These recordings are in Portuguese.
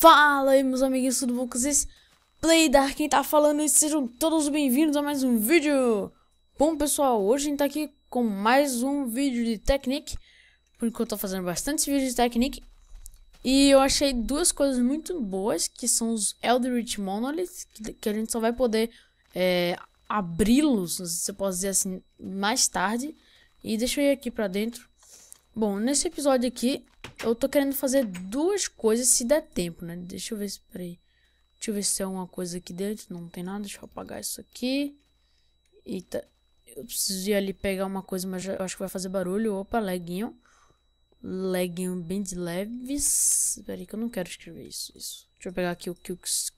Fala aí meus amiguinhos, tudo bom com vocês? Playdark, quem tá falando e sejam todos bem-vindos a mais um vídeo Bom pessoal, hoje a gente tá aqui com mais um vídeo de Technique Por enquanto eu tô fazendo bastante vídeo de Technique E eu achei duas coisas muito boas, que são os Eldritch Monoliths que, que a gente só vai poder é, abri-los, se eu posso dizer assim, mais tarde E deixa eu ir aqui pra dentro Bom, nesse episódio aqui, eu tô querendo fazer duas coisas se der tempo, né? Deixa eu ver se. Peraí. Deixa eu ver se tem é alguma coisa aqui dentro. Não tem nada. Deixa eu apagar isso aqui. Eita. Eu preciso ir ali pegar uma coisa, mas eu acho que vai fazer barulho. Opa, leguinho. Leguinho bem de leves. Peraí, que eu não quero escrever isso. isso. Deixa eu pegar aqui o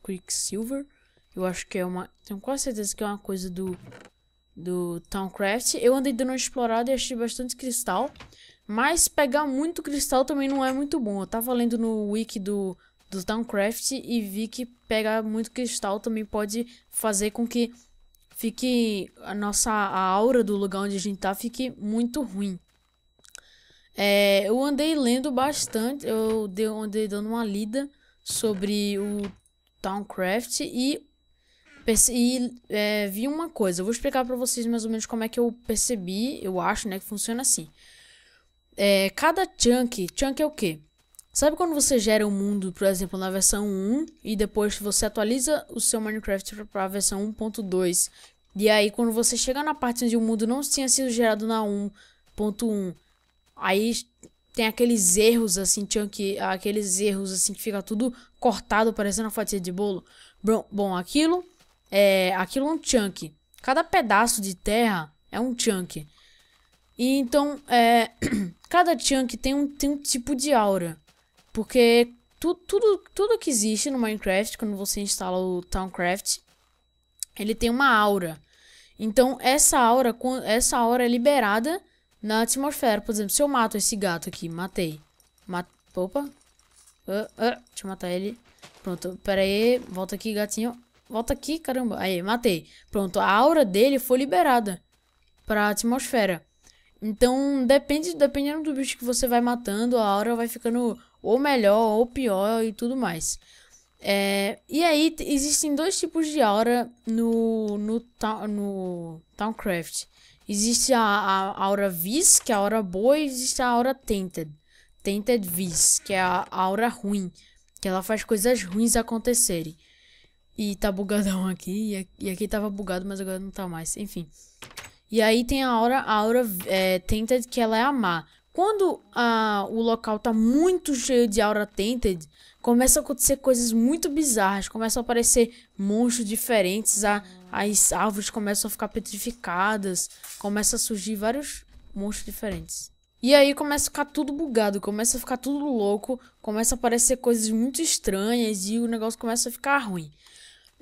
Quicksilver. Eu acho que é uma. Tenho quase certeza que é uma coisa do. Do Towncraft. Eu andei dando uma explorada e achei bastante cristal. Mas pegar muito cristal também não é muito bom. Eu tava lendo no wiki do, do Downcraft e vi que pegar muito cristal também pode fazer com que fique a nossa a aura do lugar onde a gente tá fique muito ruim. É, eu andei lendo bastante, eu dei, andei dando uma lida sobre o Towncraft e, e é, vi uma coisa. Eu vou explicar para vocês mais ou menos como é que eu percebi, eu acho, né, que funciona assim é, cada chunk, chunk é o quê? Sabe quando você gera um mundo, por exemplo, na versão 1 e depois você atualiza o seu Minecraft para a versão 1.2? E aí quando você chega na parte onde o mundo não tinha sido gerado na 1.1, aí tem aqueles erros assim, chunk, aqueles erros assim que fica tudo cortado parecendo uma fatia de bolo. Bom, aquilo é, aquilo é um chunk. Cada pedaço de terra é um chunk. E então, é Cada chunk tem um, tem um tipo de aura. Porque tu, tudo, tudo que existe no Minecraft, quando você instala o Towncraft, ele tem uma aura. Então, essa aura, essa aura é liberada na atmosfera. Por exemplo, se eu mato esse gato aqui, matei. Mat Opa. Uh, uh, deixa eu matar ele. Pronto, pera aí. Volta aqui, gatinho. Volta aqui, caramba. Aí, matei. Pronto, a aura dele foi liberada pra atmosfera. Então, depende, dependendo do bicho que você vai matando, a aura vai ficando ou melhor ou pior e tudo mais. É, e aí, existem dois tipos de aura no, no, no Towncraft. Existe a, a, aura Viz, que é a aura boa, e existe a aura Tainted. Tainted Viz, que é a, a aura ruim, que ela faz coisas ruins acontecerem. E tá bugadão aqui, e aqui tava bugado, mas agora não tá mais. Enfim, e aí tem a Aura, a Aura é, que ela é a má. Quando a, ah, o local tá muito cheio de Aura tented, começa a acontecer coisas muito bizarras. Começam a aparecer monstros diferentes, a, as árvores começam a ficar petrificadas, começa a surgir vários monstros diferentes. E aí começa a ficar tudo bugado, começa a ficar tudo louco, começa a aparecer coisas muito estranhas e o negócio começa a ficar ruim.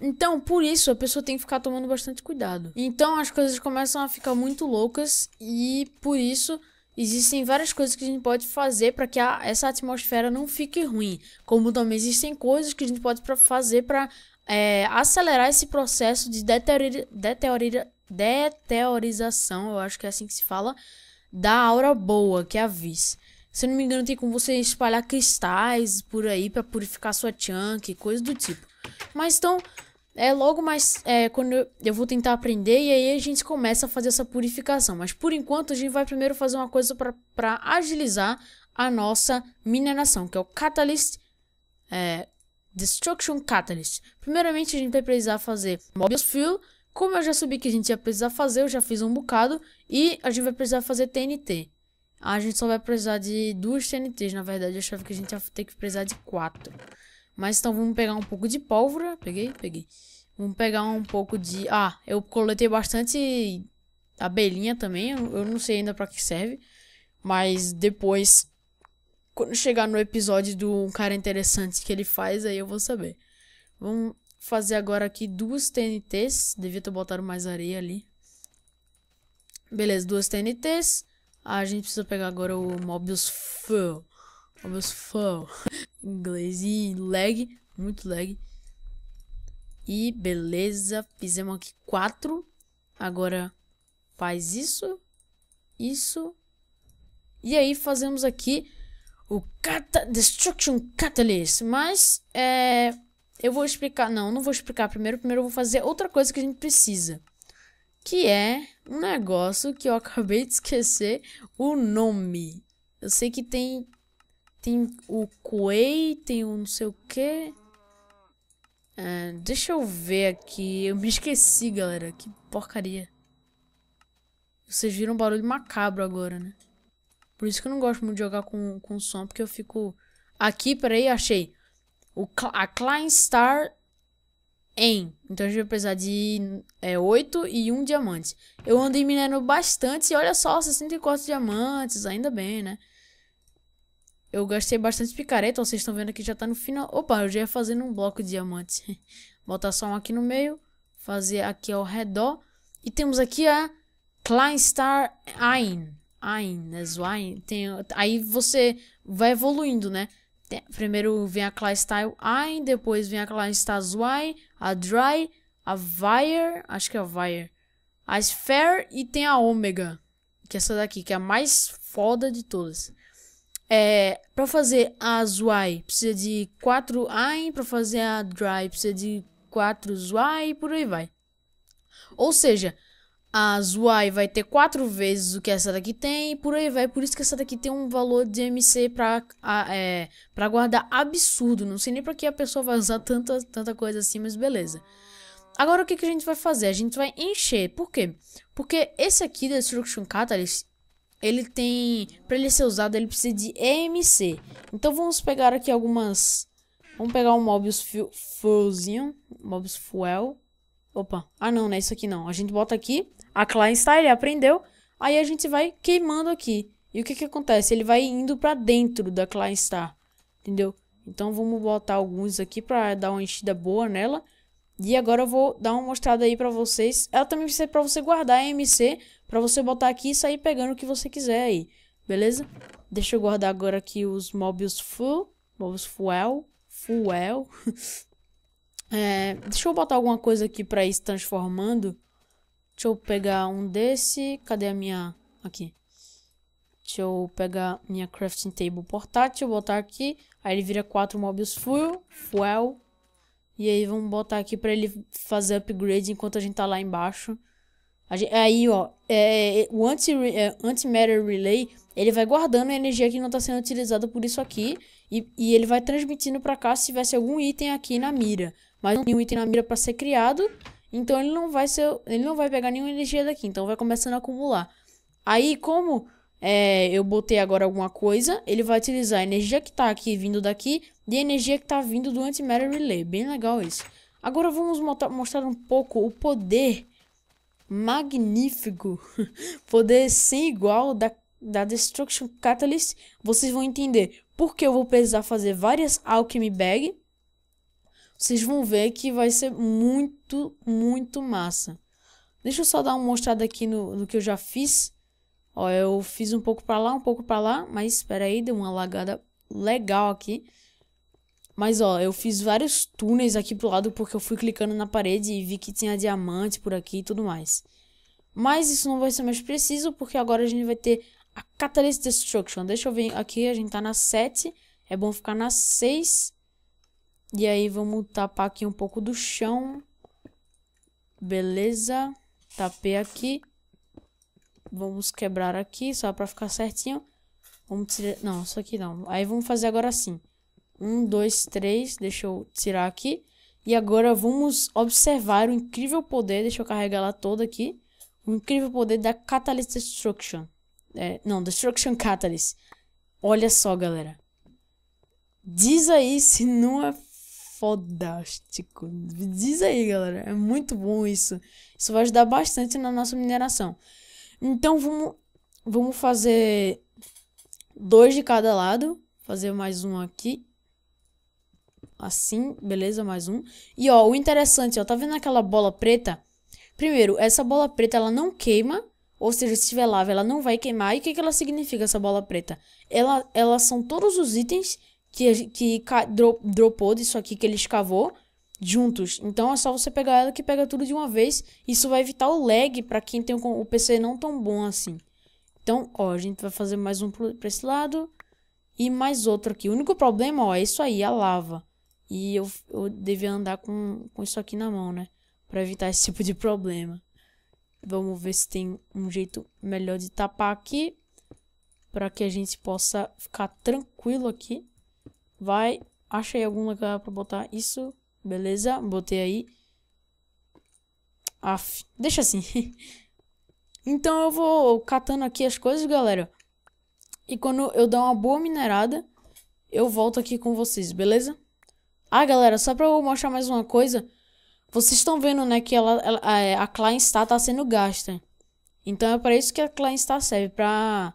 Então, por isso, a pessoa tem que ficar tomando bastante cuidado. Então, as coisas começam a ficar muito loucas e, por isso, existem várias coisas que a gente pode fazer para que a, essa atmosfera não fique ruim. Como também existem coisas que a gente pode pra fazer para é, acelerar esse processo de deteriora, deteriorização, eu acho que é assim que se fala, da aura boa, que é a vis. Se não me engano, tem como você espalhar cristais por aí para purificar sua chunk, coisa do tipo. Mas então, é logo mais é, quando eu, eu vou tentar aprender e aí a gente começa a fazer essa purificação. Mas por enquanto a gente vai primeiro fazer uma coisa para agilizar a nossa mineração, que é o Catalyst é, Destruction Catalyst. Primeiramente a gente vai precisar fazer Mobius Fuel, como eu já subi que a gente ia precisar fazer, eu já fiz um bocado, e a gente vai precisar fazer TNT. A gente só vai precisar de duas TNTs, na verdade, eu achava que a gente ia ter que precisar de quatro. Mas então vamos pegar um pouco de pólvora. Peguei, peguei. Vamos pegar um pouco de... Ah, eu coletei bastante abelhinha também. Eu não sei ainda pra que serve. Mas depois, quando chegar no episódio do um cara interessante que ele faz, aí eu vou saber. Vamos fazer agora aqui duas TNTs. Devia ter botado mais areia ali. Beleza, duas TNTs. Ah, a gente precisa pegar agora o Mobius Full. Mobius Full inglês e lag, muito lag. E beleza, fizemos aqui quatro. Agora faz isso, isso. E aí fazemos aqui o Cata Destruction Catalyst. Mas é, eu vou explicar, não, não vou explicar primeiro. Primeiro eu vou fazer outra coisa que a gente precisa. Que é um negócio que eu acabei de esquecer o nome. Eu sei que tem tem o Kuei, tem o não sei o que. Ah, deixa eu ver aqui. Eu me esqueci, galera. Que porcaria. Vocês viram um barulho macabro agora, né? Por isso que eu não gosto muito de jogar com, com som, porque eu fico... Aqui, peraí, achei. O, a Kleinstar Star em. Então a gente vai precisar de é, 8 e 1 diamante. Eu andei minerando bastante e olha só, 64 diamantes, ainda bem, né? Eu gastei bastante picareta, então vocês estão vendo aqui já tá no final. Opa, eu já ia fazendo um bloco de diamantes. Botar só um aqui no meio, fazer aqui ao redor. E temos aqui a Kleinstar Ein. Ein, né? Ein. Tem, aí você vai evoluindo, né? Tem, primeiro vem a Kleinstar Ein, depois vem a Kleinstar Zwei, a Dry, a Vire, acho que é a Vire. a Sphere e tem a Omega, que é essa daqui, que é a mais foda de todas. É, para fazer a Zwai precisa de 4 I para fazer a Dry precisa de 4 Zwai e por aí vai. Ou seja, a Zwai vai ter 4 vezes o que essa daqui tem por aí vai. Por isso que essa daqui tem um valor de MC pra, a, é, pra guardar absurdo. Não sei nem pra que a pessoa vai usar tanta, tanta coisa assim, mas beleza. Agora o que, que a gente vai fazer? A gente vai encher. Por quê? Porque esse aqui, Destruction Catalyst, ele tem, para ele ser usado, ele precisa de EMC. Então vamos pegar aqui algumas, vamos pegar um Mobius Fuelzinho, Mobius Fuel. Opa, ah não, não é isso aqui não. A gente bota aqui, a Kleinstein aprendeu, aí a gente vai queimando aqui. E o que que acontece? Ele vai indo para dentro da Kleinstar, entendeu? Então vamos botar alguns aqui para dar uma enchida boa nela. E agora eu vou dar uma mostrada aí para vocês. Ela também ser para você guardar a MC, Pra você botar aqui e sair pegando o que você quiser aí. Beleza? Deixa eu guardar agora aqui os mobs Full. mobs Fuel. Fuel. é, deixa eu botar alguma coisa aqui pra ir se transformando. Deixa eu pegar um desse. Cadê a minha... Aqui. Deixa eu pegar minha crafting table portátil, botar aqui. Aí ele vira 4 mobs full Fuel. E aí vamos botar aqui pra ele fazer upgrade enquanto a gente tá lá embaixo. Gente, aí, ó, é, é o anti, é, antimatter relay, ele vai guardando a energia que não está sendo utilizada por isso aqui. E, e ele vai transmitindo para cá se tivesse algum item aqui na mira. Mas não tem um item na mira para ser criado. Então ele não vai ser, ele não vai pegar nenhuma energia daqui, então vai começando a acumular. Aí como é, eu botei agora alguma coisa, ele vai utilizar a energia que tá aqui vindo daqui e a energia que tá vindo do antimatter relay. Bem legal isso. Agora vamos mostrar um pouco o poder magnífico, poder sem igual da, da Destruction Catalyst, vocês vão entender porque eu vou precisar fazer várias Alchemy Bag. Vocês vão ver que vai ser muito, muito massa. Deixa eu só dar uma mostrada aqui no, no que eu já fiz. Ó, eu fiz um pouco para lá, um pouco para lá, mas espera aí, deu uma lagada legal aqui. Mas ó, eu fiz vários túneis aqui pro lado porque eu fui clicando na parede e vi que tinha diamante por aqui e tudo mais. Mas isso não vai ser mais preciso porque agora a gente vai ter a Catalyst Destruction. Deixa eu ver aqui, a gente tá na 7, é bom ficar na 6. E aí vamos tapar aqui um pouco do chão. Beleza, tapei aqui. Vamos quebrar aqui, só pra ficar certinho. Vamos tirar... Não, isso aqui não. Aí vamos fazer agora assim. Um, dois, três. Deixa eu tirar aqui. E agora vamos observar o incrível poder. Deixa eu carregar ela toda aqui. O incrível poder da Catalyst Destruction. É, não, Destruction Catalyst. Olha só, galera. Diz aí se não é fodástico. Diz aí, galera. É muito bom isso. Isso vai ajudar bastante na nossa mineração. Então vamos, vamos fazer dois de cada lado. Fazer mais um aqui assim, beleza, mais um. E ó, o interessante, ó, tá vendo aquela bola preta? Primeiro, essa bola preta ela não queima, ou seja, se tiver lava, ela não vai queimar. E o que, que ela significa, essa bola preta? Ela, elas são todos os itens que, que dro, dropou disso aqui que ele escavou juntos. Então é só você pegar ela que pega tudo de uma vez. Isso vai evitar o lag para quem tem o PC não tão bom assim. Então, ó, a gente vai fazer mais um para esse lado e mais outro aqui. O único problema, ó, é isso aí, a lava. E eu, eu devia andar com, com isso aqui na mão, né? Pra evitar esse tipo de problema. Vamos ver se tem um jeito melhor de tapar aqui. Pra que a gente possa ficar tranquilo aqui. Vai. Achei algum lugar pra botar isso. Beleza. Botei aí. Aff. Deixa assim. então eu vou catando aqui as coisas, galera. E quando eu dar uma boa minerada, eu volto aqui com vocês, beleza? Ah, galera, só pra eu mostrar mais uma coisa. Vocês estão vendo, né, que ela, ela a Kleinstar tá sendo gasta. Então é para isso que a Kleinstar serve, pra,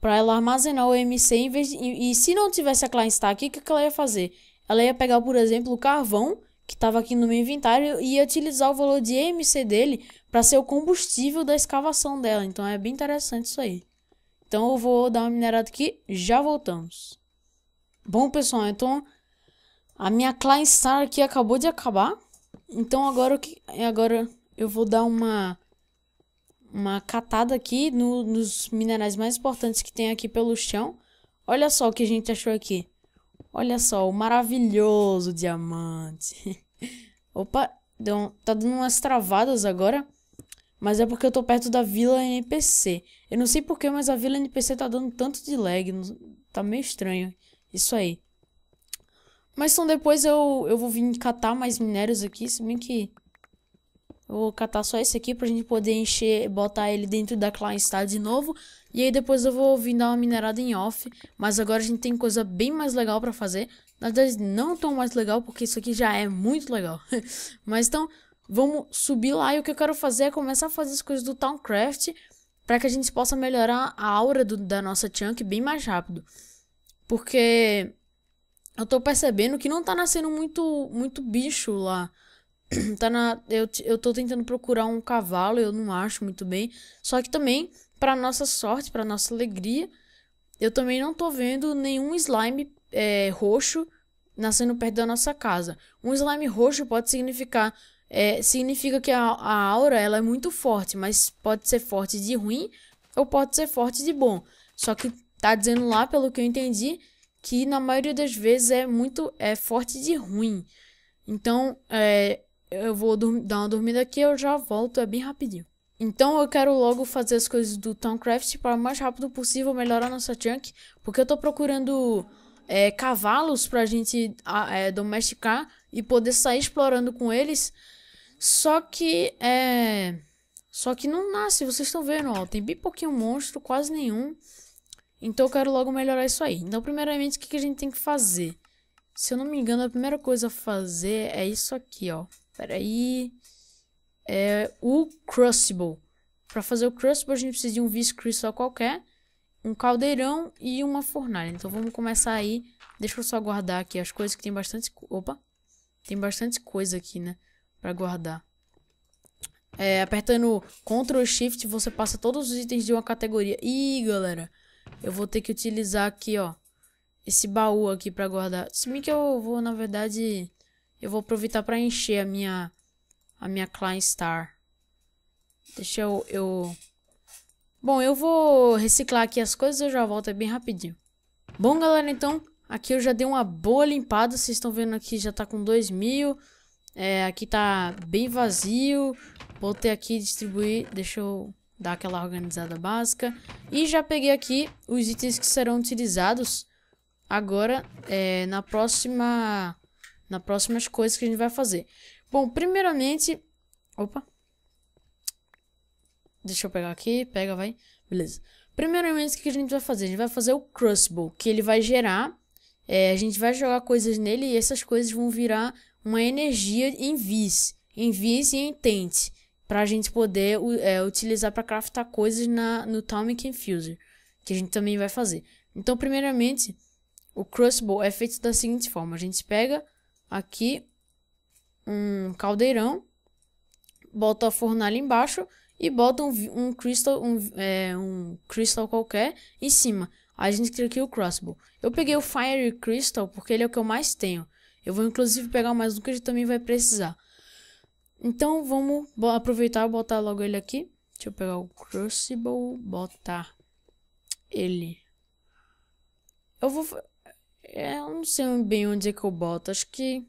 pra ela armazenar o MC em vez de, e, e, se não tivesse a Kleinstar aqui, o que, que ela ia fazer? Ela ia pegar, por exemplo, o carvão que estava aqui no meu inventário e ia utilizar o valor de MC dele para ser o combustível da escavação dela. Então é bem interessante isso aí. Então eu vou dar uma minerada aqui, já voltamos. Bom, pessoal, então a minha Klein Star aqui acabou de acabar. Então agora, agora eu vou dar uma, uma catada aqui no, nos minerais mais importantes que tem aqui pelo chão. Olha só o que a gente achou aqui. Olha só, o maravilhoso diamante. Opa, deu, tá dando umas travadas agora. Mas é porque eu tô perto da Vila NPC. Eu não sei porquê, mas a Vila NPC tá dando tanto de lag. Tá meio estranho isso aí. Mas então depois eu, eu vou vir catar mais minérios aqui, se bem que... Eu vou catar só esse aqui pra gente poder encher, botar ele dentro da Client Star de novo. E aí depois eu vou vir dar uma minerada em off. Mas agora a gente tem coisa bem mais legal pra fazer. Na verdade não tão mais legal, porque isso aqui já é muito legal. mas então, vamos subir lá. E o que eu quero fazer é começar a fazer as coisas do Towncraft. Pra que a gente possa melhorar a aura do, da nossa chunk bem mais rápido. Porque eu tô percebendo que não tá nascendo muito, muito bicho lá. tá na, eu, eu tô tentando procurar um cavalo, eu não acho muito bem. Só que também, para nossa sorte, para nossa alegria, eu também não tô vendo nenhum slime é, roxo nascendo perto da nossa casa. Um slime roxo pode significar é, significa que a, a aura ela é muito forte, mas pode ser forte de ruim ou pode ser forte de bom. Só que tá dizendo lá, pelo que eu entendi, que na maioria das vezes é muito é forte de ruim. Então, é, eu vou dar uma dormida aqui, eu já volto, é bem rapidinho. Então eu quero logo fazer as coisas do Towncraft para o mais rápido possível melhorar nossa chunk, porque eu tô procurando é, cavalos pra gente é, domesticar e poder sair explorando com eles. Só que é. Só que não nasce, vocês estão vendo, ó. Tem bem pouquinho monstro, quase nenhum. Então eu quero logo melhorar isso aí. Então, primeiramente, o que, que a gente tem que fazer? Se eu não me engano, a primeira coisa a fazer é isso aqui, ó. Peraí. É o Crucible. Para fazer o Crucible, a gente precisa de um vice qualquer, um caldeirão e uma fornalha. Então, vamos começar aí. Deixa eu só guardar aqui as coisas que tem bastante... Opa! Tem bastante coisa aqui, né? Para guardar. É, apertando Ctrl Shift, você passa todos os itens de uma categoria. Ih, galera! eu vou ter que utilizar aqui, ó, esse baú aqui pra guardar. Se bem que eu vou, na verdade, eu vou aproveitar pra encher a minha, a minha Klein Star. Deixa eu, eu... Bom, eu vou reciclar aqui as coisas eu já volto, é bem rapidinho. Bom, galera, então, aqui eu já dei uma boa limpada. Vocês estão vendo aqui, já tá com 2 mil. É, aqui tá bem vazio. Voltei aqui distribuir. Deixa eu dar aquela organizada básica. E já peguei aqui os itens que serão utilizados agora é, na próxima na próximas coisas que a gente vai fazer. Bom, primeiramente, opa. Deixa eu pegar aqui, pega, vai. Beleza. Primeiramente, o que a gente vai fazer? A gente vai fazer o crossbow, que ele vai gerar, é, a gente vai jogar coisas nele e essas coisas vão virar uma energia em vis, em vis e em tente para a gente poder é, utilizar para craftar coisas na, no Atomic Infuser, que a gente também vai fazer. Então, primeiramente, o Crossbow é feito da seguinte forma: a gente pega aqui um caldeirão, bota a fornalha embaixo e bota um, um crystal, um, é, um crystal qualquer em cima. a gente cria aqui o Crossbow. Eu peguei o Fire Crystal porque ele é o que eu mais tenho. Eu vou inclusive pegar mais um que a gente também vai precisar. Então vamos aproveitar e botar logo ele aqui. Deixa eu pegar o Crucible, botar ele. Eu vou... É, eu não sei bem onde é que eu boto, acho que...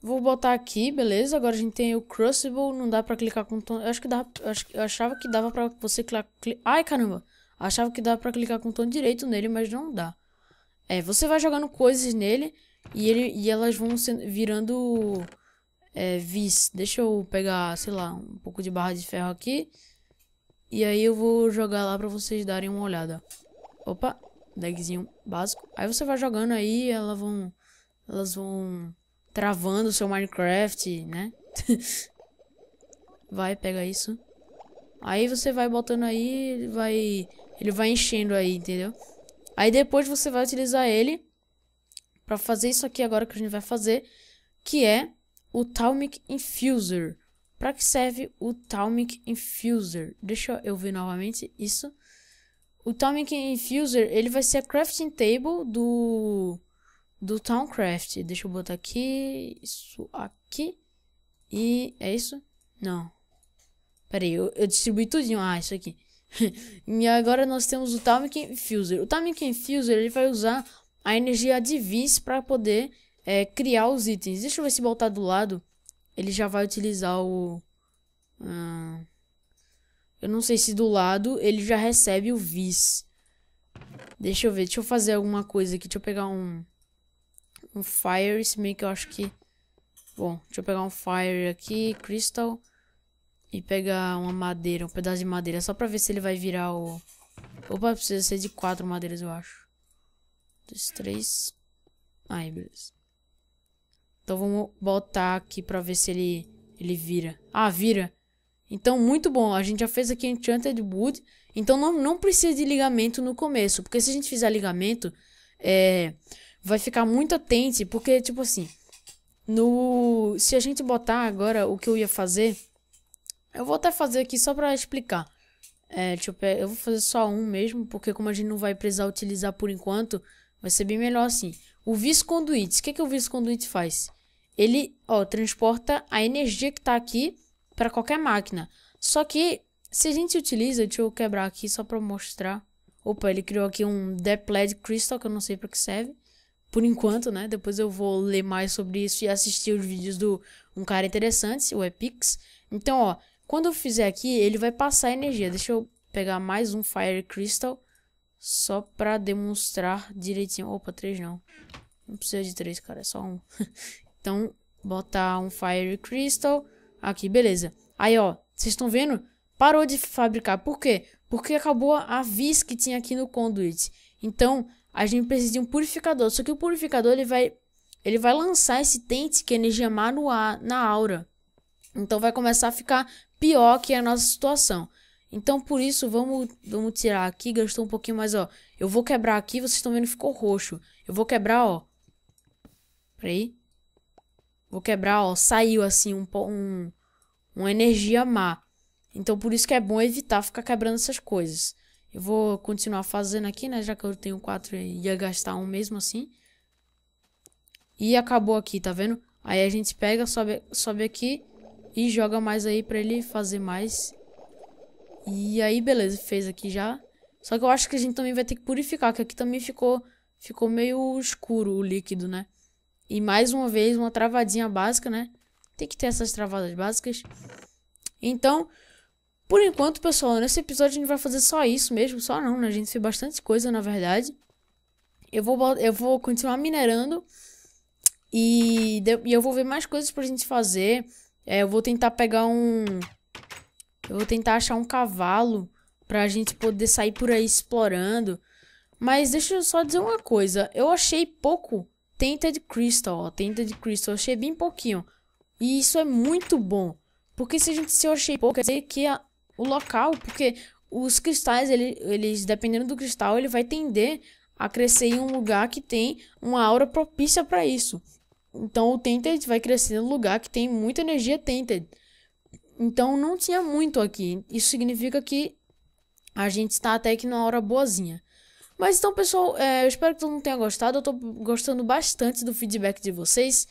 Vou botar aqui, beleza? Agora a gente tem o Crucible, não dá pra clicar com... tom. Eu acho que dá... Eu achava que dava pra você clicar... Ai, caramba! achava que dava pra clicar com o tom direito nele, mas não dá. É, você vai jogando coisas nele e, ele... e elas vão sendo... virando é, vis. Deixa eu pegar, sei lá, um pouco de barra de ferro aqui. E aí eu vou jogar lá pra vocês darem uma olhada. Opa, legzinho básico. Aí você vai jogando aí, elas vão, elas vão travando o seu Minecraft, né? vai, pega isso. Aí você vai botando aí, vai, ele vai enchendo aí, entendeu? Aí depois você vai utilizar ele pra fazer isso aqui agora que a gente vai fazer, que é o Talmic Infuser. Para que serve o Talmic Infuser? Deixa eu ver novamente isso. O Talmic Infuser, ele vai ser a crafting table do do Towncraft. Deixa eu botar aqui, isso aqui. E é isso? Não. Pera aí, eu, eu distribuí tudinho. Ah, isso aqui. e agora nós temos o Talmic Infuser. O Talmic Infuser, ele vai usar a energia de para poder é, criar os itens. Deixa eu ver se voltar do lado. Ele já vai utilizar o... Ah, eu não sei se do lado ele já recebe o vis. Deixa eu ver. Deixa eu fazer alguma coisa aqui. Deixa eu pegar um... Um fire. Esse meio que eu acho que... Bom, deixa eu pegar um fire aqui. Crystal. E pegar uma madeira. Um pedaço de madeira. Só pra ver se ele vai virar o... Opa, precisa ser de quatro madeiras, eu acho. dois, três... Aí, beleza. Então vamos botar aqui pra ver se ele, ele vira. Ah, vira. Então, muito bom. A gente já fez aqui Enchanted Wood. Então, não, não precisa de ligamento no começo. Porque se a gente fizer ligamento, é, vai ficar muito atente. Porque, tipo assim, no se a gente botar agora o que eu ia fazer... Eu vou até fazer aqui só pra explicar. É, deixa eu, eu vou fazer só um mesmo, porque como a gente não vai precisar utilizar por enquanto, vai ser bem melhor assim. O vice-conduit, o que, que o vice-conduit faz? ele ó, transporta a energia que está aqui para qualquer máquina. Só que se a gente utiliza, deixa eu quebrar aqui só para mostrar. Opa, ele criou aqui um Depled Crystal que eu não sei para que serve. Por enquanto, né? Depois eu vou ler mais sobre isso e assistir os vídeos do um cara interessante, o Epix. Então, ó, quando eu fizer aqui, ele vai passar energia. Deixa eu pegar mais um Fire Crystal só para demonstrar direitinho. Opa, três não. Não precisa de três, cara, é só um. Então, botar um Fire Crystal aqui, beleza. Aí, ó, vocês estão vendo? Parou de fabricar. Por quê? Porque acabou a vis que tinha aqui no Conduit. Então, a gente precisa de um purificador. Só que o purificador, ele vai, ele vai lançar esse tente que é energia má no ar, na aura. Então, vai começar a ficar pior que a nossa situação. Então, por isso, vamos, vamos tirar aqui. Gastou um pouquinho mais, ó. Eu vou quebrar aqui. Vocês estão vendo que ficou roxo. Eu vou quebrar, ó. Peraí. Vou quebrar, ó. Saiu assim um, um uma energia má. Então por isso que é bom evitar ficar quebrando essas coisas. Eu vou continuar fazendo aqui, né? Já que eu tenho quatro e ia gastar um mesmo assim. E acabou aqui, tá vendo? Aí a gente pega, sobe, sobe aqui e joga mais aí pra ele fazer mais. E aí, beleza, fez aqui já. Só que eu acho que a gente também vai ter que purificar, que aqui também ficou, ficou meio escuro o líquido, né? E mais uma vez, uma travadinha básica, né? Tem que ter essas travadas básicas. Então, por enquanto, pessoal, nesse episódio a gente vai fazer só isso mesmo. Só não, né? A gente fez bastante coisa, na verdade. Eu vou, eu vou continuar minerando. E, e eu vou ver mais coisas pra gente fazer. É, eu vou tentar pegar um... Eu vou tentar achar um cavalo pra gente poder sair por aí explorando. Mas deixa eu só dizer uma coisa. Eu achei pouco Tainted Crystal, ó, Tainted Crystal, eu achei bem pouquinho. E isso é muito bom, porque se a gente se eu achei pouco, quer dizer que a, o local, porque os cristais, ele, eles, dependendo do cristal, ele vai tender a crescer em um lugar que tem uma aura propícia para isso. Então o Tainted vai crescer no lugar que tem muita energia Tainted. Então não tinha muito aqui. Isso significa que a gente está até aqui numa aura boazinha. Mas então, pessoal, é, eu espero que todo mundo tenha gostado. Eu tô gostando bastante do feedback de vocês.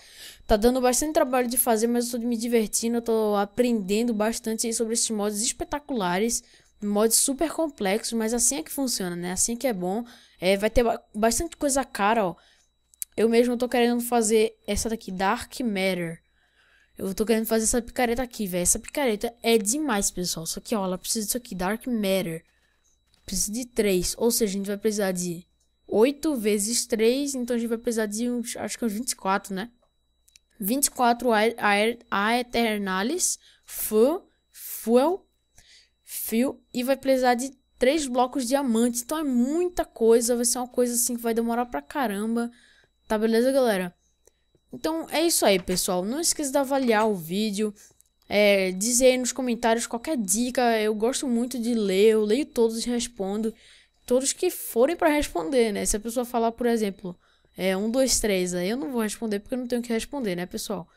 Tá dando bastante trabalho de fazer, mas eu tô me divertindo. Eu tô aprendendo bastante sobre esses mods espetaculares. Mods super complexos, mas assim é que funciona, né? Assim que é bom. É, vai ter bastante coisa cara, ó. Eu mesmo tô querendo fazer essa daqui, Dark Matter. Eu tô querendo fazer essa picareta aqui, velho. Essa picareta é demais, pessoal. Só que, ó, ela precisa disso aqui, Dark Matter precisa de 3. Ou seja, a gente vai precisar de 8 vezes 3. Então a gente vai precisar de uns, acho que uns 24, né? 24 Aeternalis, Fuel, Fuel, Fio. E vai precisar de 3 blocos diamantes. Então é muita coisa. Vai ser uma coisa assim que vai demorar pra caramba. Tá beleza, galera? Então é isso aí, pessoal. Não esqueça de avaliar o vídeo, é, dizer aí nos comentários qualquer dica. Eu gosto muito de ler, eu leio todos e respondo. Todos que forem para responder, né? Se a pessoa falar, por exemplo, é, um, dois, três, aí eu não vou responder porque eu não tenho que responder, né, pessoal?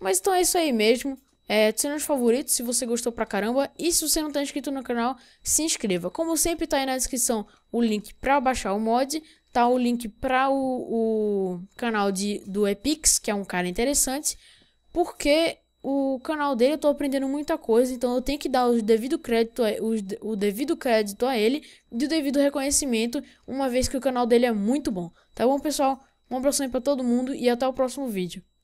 Mas então é isso aí mesmo. É, adicione os favoritos se você gostou pra caramba. E se você não tá inscrito no canal, se inscreva. Como sempre, tá aí na descrição o link pra baixar o mod. Tá o link pra o, o canal de, do Epix, que é um cara interessante. Porque o canal dele, eu tô aprendendo muita coisa, então eu tenho que dar o devido crédito a, o devido crédito a ele e o devido reconhecimento, uma vez que o canal dele é muito bom. Tá bom, pessoal? Um abraço aí pra todo mundo e até o próximo vídeo.